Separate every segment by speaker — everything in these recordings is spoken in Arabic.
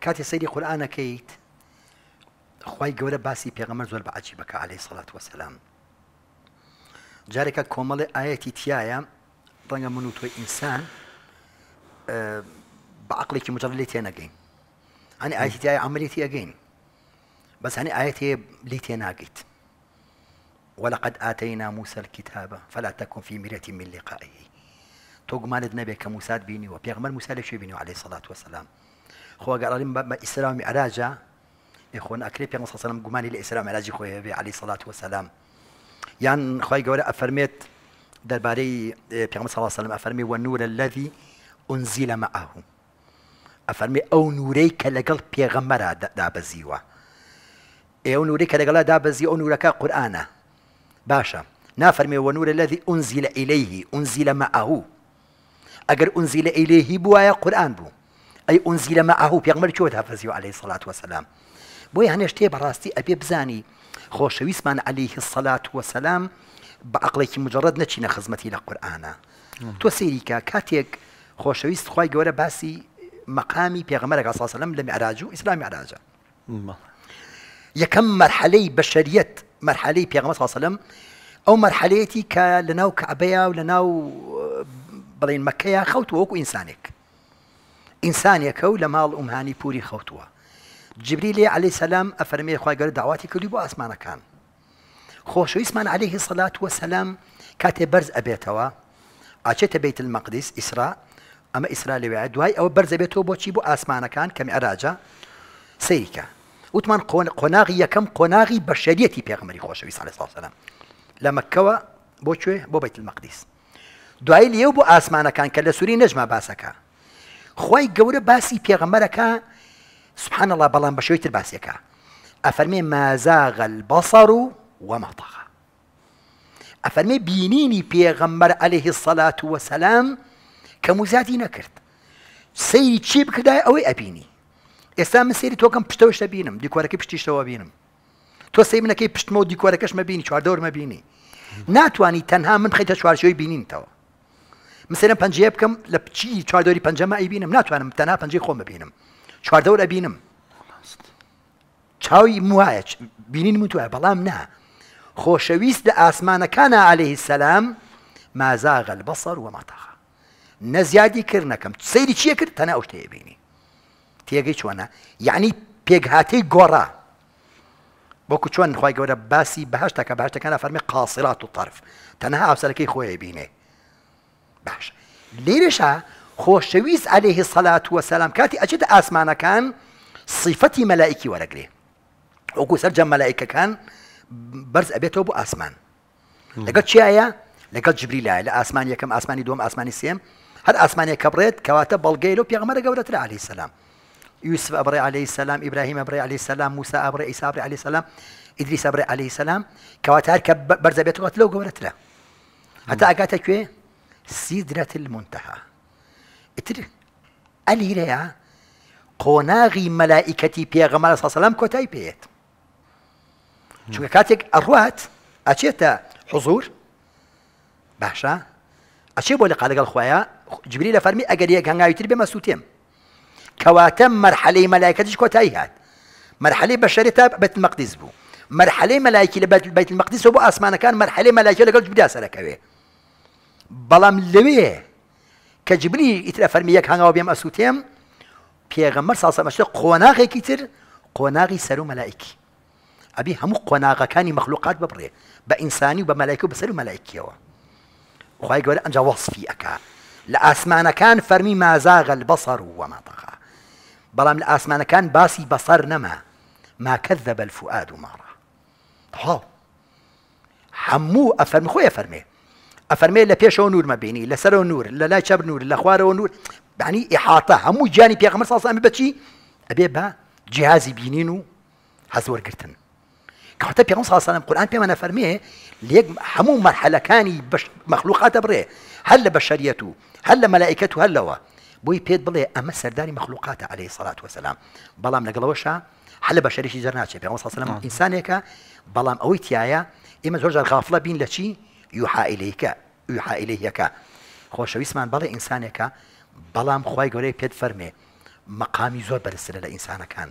Speaker 1: كاتي سيدي قورآانە انا كيت خوي باسی پێغەمە زۆر بەعجی بەکە عليهەی سەڵات وەسەلام جارێکە کۆمەڵی ئاەتی تایە ڕەنگە انسان و تۆی ئینسان بەعقلێکی مجرد لێ تێنەگەین هەنی ئاەتی تایە ئەمرێتی اجين بس هەنی ئاەتێ انا جيت ولقد آتينا موسى الكتاب فلا تكن في مرية من لقائه تقمانت نبي كموساد بيني وبيغمر موسى لشي بيني عليه الصلاة والسلام خۆ گەڕین بە ئیسلامی علاجة إخوان أكريب پێ يعني صلى الله لە ئیسلام عراجی خۆی هەبێ علی سەڵات وەسەلام یان خی گەورە ئەفەرمێت دەربارەی پێمە سەڵ سەلم ئەفەرمی وە نورە لەوی ئونزی لە مەعاهم ئەفەرمی ئەو نورەی کە لەگەڵ پێغەمەرا دابەزیوە ئێو نوری کە لەگەڵا دابەزی ئەو أو نورك قرآن باشا نافرمي والنور الذي أنزل إليه أنزل معه أجر أنزل إليه بوايا قرآن بو, بواە قورآان بوو أي أنزل معه في أغمر كودها فزيو عليه الصلاة والسلام بوي هنا اشتي براستي أبي بزاني خوش ويسمان عليه الصلاة والسلام بعقلك مجرد نتشينا خزمتي لقرآن تو سيريكا كاتيك خوش ويست خواي قولة باسي مقامي في أغمر صلى الله عليه وسلم لم يعراجو إسلام يعراجا يكم مرحلة بشرية مرحلة في أغمر صلى الله عليه وسلم أو مرحلتي كلناو كعبية ولناو آه، بلين مكة يا خوت وكو إنسانك ئینسانێکە و لە ماڵ ئومهانی پوری خەوتووە جبری لێ علی سەسلام ئەفەرمێ خۆگەر داواتی کردی بۆ ئاسمانەکان خۆشەویستمان عليهەیهی سەلات وە سەسلام کاتێ بەرز ئەبێتەوە ئاچێتە بیت المەقدیس ئیسرا ئەمە ئیسرا لەوێ دوای ئەوە بەرزەبێتەوە بۆچی بۆ ئاسمانەکان کەمی عراجە سیریکە وتمان قۆناغی یەکەم قۆناغی بەشەریەتی پێغمەری خۆشەوی ساڵ ساڵسەلام لە مەکەوە بۆ کوێ بۆ بیت المەقدیس دوای لێو بۆ ئاسمانەکان کە لە سووری نەژما باسەکە خی گەورە باسی پێغەمەرەکە سبحانەڵە بەڵام بە شوی تر باسیەکە ئەفەرمێ مازاغل بەسەڕ و وەمەتەغا ئەفەرمێ بینینی پێغەمبەر ئەلێهی سەلات و وەسەسلام کە موزاتی نەکرد سەیری چی بکردای ئەوەی ئەبینی ئێستا من سری تۆکەم پشتەوەشتە بینم دیکوارەکە پشتیشتەوە بینم تۆ سەی منەکەی پشتمە و دیکوارەکەشمە بینی چواردەورمە بینی ناتانی تەنها من خیتە چوارشەوەی بینینتەوە مثلەن پنجێ بکەم لە پچی چواردۆری پنجەمە ئەی بینم ناتوانم تەنا پنجەی خۆم ببینم چواردەور ئەبینم چاوی موایە بینین متوایە بەڵام نا خۆشەویست لە ئاسمانەکانە عليهەیهی سەسلام مازاغل بەسەر وەماتەخە نەزیادی کرد نەکەم سەیری چیە کرد تەنا ئەو شتەیە بینی تێگەی چۆنە یعنی پێگهاتەی گۆڕا بۆکو چۆن خی گەورە باسی بەهشتەکە باشتەکانە فەرمی قاسیرات و طرف تەنها ئاسەرەکەی خۆی بینێ باش ليش شويس عليه الصلاة والسلام كاتي أجد آسمان كان صفة ملائكي ولا قري أقول سر جم ملائكة كان برز أبيته أبو آسمان لقد شيء أيه لقد جبريل على آسمان يكم آسمان يدوم آسمان يسيم هذا آسمان يكبرت كواتب بالجيلو بيا غمرة جودة عليه السلام يوسف أبري عليه السلام إبراهيم أبري عليه السلام موسى أبري إسحاق أبري عليه السلام إدريس أبري عليه السلام كواتب برز أبيته قلت له جودة حتى أجاتك إيه سيدرة المنتهى اتر الي ريا قوناغي ملائكتي بيغمال صلى الله عليه وسلم كوتاي بيت شو كاتك اروات اشيتا حضور باشا اشي بولي قالك الخويا جبريل فرمي اجريا كان غايتر بما سوتيم كواتم مرحله ملائكتش كوتاي هات مرحله بشري بيت المقدس بو مرحله ملائكه بيت المقدس بو اسمان كان مرحله ملائكه لقال جبريل سلكوي بلام لوي كجبني اتلا فرمي يك هانا وبيم اسوتيم پیغمبر صلى الله عليه وسلم قوناغ كتر قوناغ سرو ملائكي ابي همو قوناغ كاني مخلوقات ببري بانساني وبملائكي وبسرو ملائكي هو وخواهي قول انجا وصفي اكا لأسمان كان فرمي ما زاغ البصر وما طغى بلام لأسمان كان باسي بصر نما ما كذب الفؤاد ما راه هو حمو افرمي خويا فرمي أفرمي لا بيش نور ما بيني لا سر نور لا لا شاب نور لا خوار نور يعني إحاطة هم جاني بيا خمر صلاة بتشي أبي با جهازي بينينو هزور قرتن كحتى بيا خمر صلاة سلام القرآن بيا ما نفرمي ليك همو مرحلة كاني بش مخلوقات بري هل بشريته هل ملائكته هل هو بوي بيت بلي أما سرداري مخلوقات عليه الصلاة والسلام بلام من وشا هل بشري شي جرنات شي بيغمص صلى الله عليه وسلم نعم. إنسان هيك بلام أوي تيايا إما زوج الغافلة بين لشي يوحى إليك حائلەیەکە خۆشەویستمان بەڵێ ئینسانێکە بەڵام خی گەورەی پێت فەرمێ مەقامی زۆر بەرسرە لە ئینسانەکان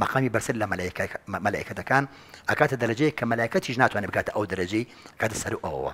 Speaker 1: مەقامی بەرسر لە مەلایکەتەکان ئەکاتە دەرەجەیە کە مەلایکەتیش ناتوانێت بکاتە ئەو دەرەجەی کاتە سەر ئەوەوە.